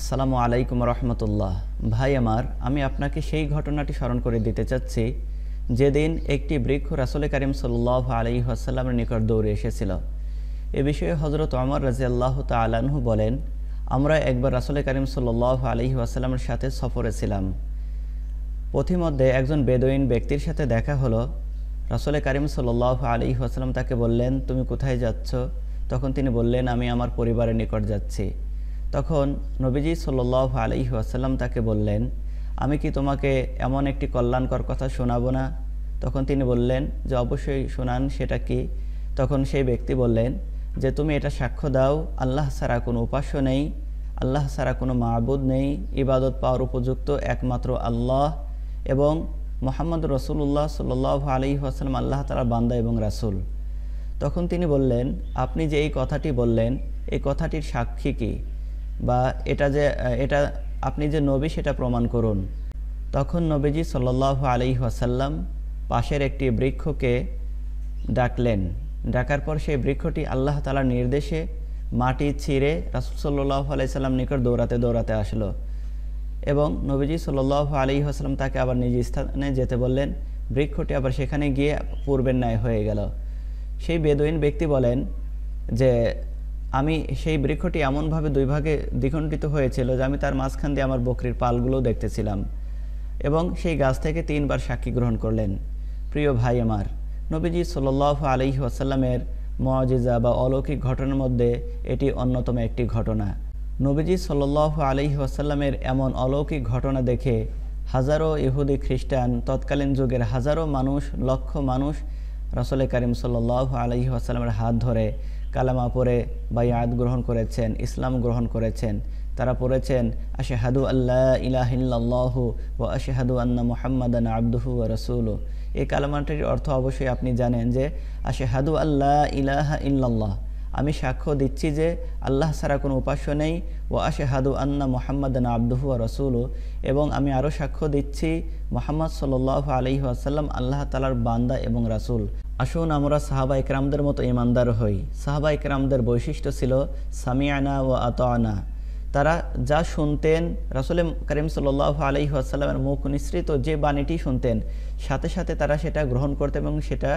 আসসালামু আলাইকুম রহমতুল্লাহ ভাই আমার আমি আপনাকে সেই ঘটনাটি স্মরণ করে দিতে চাচ্ছি যেদিন একটি বৃক্ষ রাসুল করিম সাল্লাহ আলী আসসালামের নিকট দৌড়ে এসেছিল এ বিষয়ে হজরত আমার রাজি আল্লাহ তালাহু বলেন আমরা একবার রাসুল করিম সাল্লাহ আলী আসসালামের সাথে সফরে ছিলাম পথিমধ্যে একজন বেদইন ব্যক্তির সাথে দেখা হলো রাসুল করিম সাল্লাহ আলী আসসালাম তাকে বললেন তুমি কোথায় যাচ্ছ তখন তিনি বললেন আমি আমার পরিবারের নিকট যাচ্ছি তখন নবীজি সাল্লাহ আলি আসাল্লাম তাকে বললেন আমি কি তোমাকে এমন একটি কল্যাণকর কথা শোনাবো না তখন তিনি বললেন যে অবশ্যই শোনান সেটা কি তখন সেই ব্যক্তি বললেন যে তুমি এটা সাক্ষ্য দাও আল্লাহ ছাড়া কোনো উপাস্য নেই আল্লাহ ছাড়া কোনো মাহবুদ নেই ইবাদত পাওয়ার উপযুক্ত একমাত্র আল্লাহ এবং মোহাম্মদ রসুল্লাহ সাল্লাহ আলী হাসলাম আল্লাহ তালা বান্দা এবং রাসুল তখন তিনি বললেন আপনি যে এই কথাটি বললেন এই কথাটির সাক্ষী কী বা এটা যে এটা আপনি যে নবী সেটা প্রমাণ করুন তখন নবীজি সাল্লাহ আলি ওয়াসাল্লাম পাশের একটি বৃক্ষকে ডাকলেন ডাকার পর সেই বৃক্ষটি আল্লাহ তালার নির্দেশে মাটি ছিঁড়ে রাসুল সাল্লাহ আলাইসাল্লাম নিকট দৌড়াতে দৌড়াতে আসলো এবং নবীজি সাল্লাহ আলী হাসলাম তাকে আবার নিজ স্থানে যেতে বললেন বৃক্ষটি আবার সেখানে গিয়ে পূর্বের ন্যায় হয়ে গেল সেই বেদুইন ব্যক্তি বলেন যে আমি সেই বৃক্ষটি এমনভাবে দুই ভাগে দ্বিখণ্ডিত হয়েছিল যে আমি তার মাঝখান দিয়ে আমার বকরির পালগুলো দেখতেছিলাম এবং সেই গাছ থেকে তিনবার সাক্ষী গ্রহণ করলেন প্রিয় ভাই আমার নবীজি সোল্লাহ আলি ওয়াসাল্লামের মজিজা বা অলৌকিক ঘটনার মধ্যে এটি অন্যতম একটি ঘটনা নবীজি সোল্লাহ আলি ওয়াসাল্লামের এমন অলৌকিক ঘটনা দেখে হাজারো ইহুদি খ্রিস্টান তৎকালীন যুগের হাজারো মানুষ লক্ষ মানুষ রসলে করিম সাল্লাহ আলহি আসালামের হাত ধরে কালামা পরে বায়াত গ্রহণ করেছেন ইসলাম গ্রহণ করেছেন তারা পড়েছেন আশেহাদু আল্লাহ ইলাহিল্লাহ ও আশেহাদু আন্না মোহাম্মদান আব্দুহু রসুলু এই কালামাটির অর্থ অবশ্যই আপনি জানেন যে আশেহাদু আল্লাহ ইলাহা ইল্লাল্লাহ আমি সাক্ষ্য দিচ্ছি যে আল্লাহ ছাড়া কোনো উপাস্য নেই ও আশে হাদু আন্না মোহাম্মদান আব্দুহু রসুলু এবং আমি আরও সাক্ষ্য দিচ্ছি মোহাম্মদ সাল আলি আসাল্লাম আল্লাহ তালার বান্দা এবং রাসুল আসুন আমরা সাহাবা ইকরামদের মতো ইমানদার হই সাহাবা ইকরামদের বৈশিষ্ট্য ছিল সামিয়ানা ও আতানা তারা যা শুনতেন রাসুল করিম সাল আলি আসাল্লামের মুখ নিঃসৃত যে বাণীটি শুনতেন সাথে সাথে তারা সেটা গ্রহণ করতেন এবং সেটা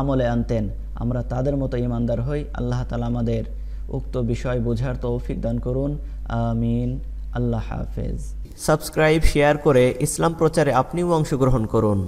আমলে আনতেন আমরা তাদের মতো ইমানদার হই আল্লাহ তালা আমাদের উক্ত বিষয় বোঝার তৌফিক দান করুন আমিন আল্লাহ হাফেজ সাবস্ক্রাইব শেয়ার করে ইসলাম প্রচারে আপনিও অংশগ্রহণ করুন